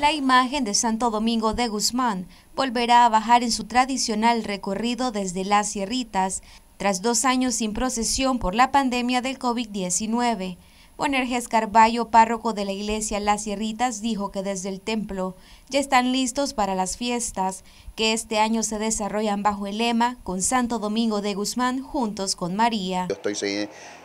la imagen de Santo Domingo de Guzmán volverá a bajar en su tradicional recorrido desde las Sierritas, tras dos años sin procesión por la pandemia del COVID-19. Juanerges Carballo, párroco de la iglesia Las Sierritas, dijo que desde el templo ya están listos para las fiestas, que este año se desarrollan bajo el lema con Santo Domingo de Guzmán juntos con María. Yo estoy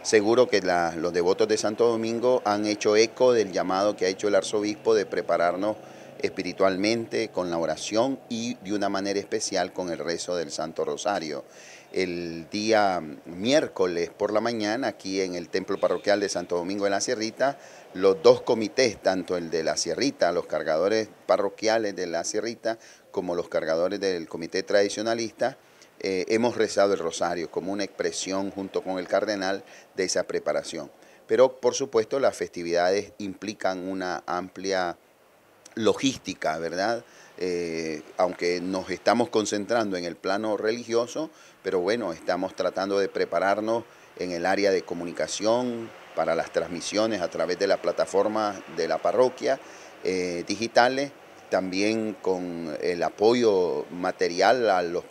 seguro que los devotos de Santo Domingo han hecho eco del llamado que ha hecho el arzobispo de prepararnos espiritualmente, con la oración y de una manera especial con el rezo del Santo Rosario. El día miércoles por la mañana, aquí en el templo parroquial de Santo Domingo de la Sierrita, los dos comités, tanto el de la Sierrita, los cargadores parroquiales de la Sierrita, como los cargadores del comité tradicionalista, eh, hemos rezado el rosario como una expresión junto con el cardenal de esa preparación. Pero por supuesto las festividades implican una amplia logística, ¿verdad? Eh, aunque nos estamos concentrando en el plano religioso, pero bueno, estamos tratando de prepararnos en el área de comunicación para las transmisiones a través de la plataforma de la parroquia eh, digitales, también con el apoyo material a los,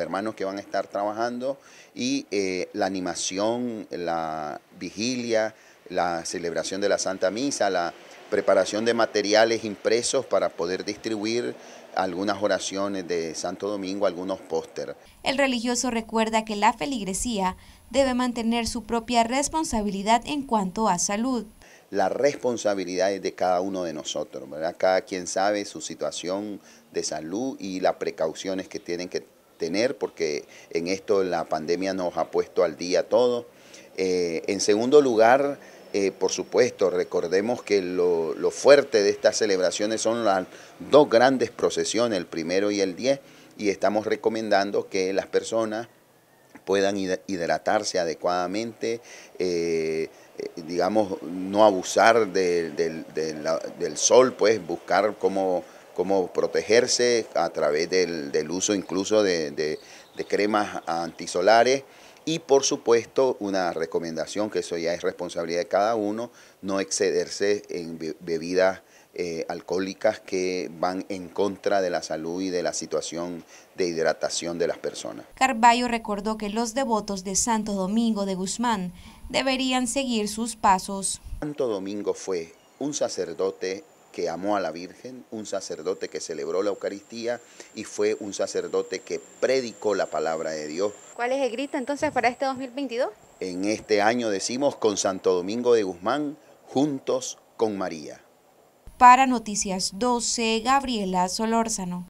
hermanos que van a estar trabajando y eh, la animación, la vigilia, la celebración de la Santa Misa, la preparación de materiales impresos para poder distribuir algunas oraciones de Santo Domingo, algunos póster. El religioso recuerda que la feligresía debe mantener su propia responsabilidad en cuanto a salud. La responsabilidad es de cada uno de nosotros, Cada quien sabe su situación de salud y las precauciones que tienen que tener, porque en esto la pandemia nos ha puesto al día todo. Eh, en segundo lugar, eh, por supuesto, recordemos que lo, fuerte de estas celebraciones son las dos grandes procesiones, el primero y el 10, y estamos recomendando que las personas puedan hidratarse adecuadamente, eh, eh, digamos, no abusar del sol, pues buscar cómo, protegerse a través del uso incluso de cremas antisolares. Y por supuesto, una recomendación, que eso ya es responsabilidad de cada uno, no excederse en bebidas eh, alcohólicas que van en contra de la salud y de la situación de hidratación de las personas. Carballo recordó que los devotos de Santo Domingo de Guzmán deberían seguir sus pasos. Santo Domingo fue un sacerdote que amó a la Virgen, un sacerdote que celebró la Eucaristía y fue un sacerdote que predicó la palabra de Dios. ¿Cuál es el grito entonces para este 2022? En este año decimos con Santo Domingo de Guzmán, juntos con María. Para Noticias 12, Gabriela Solórzano.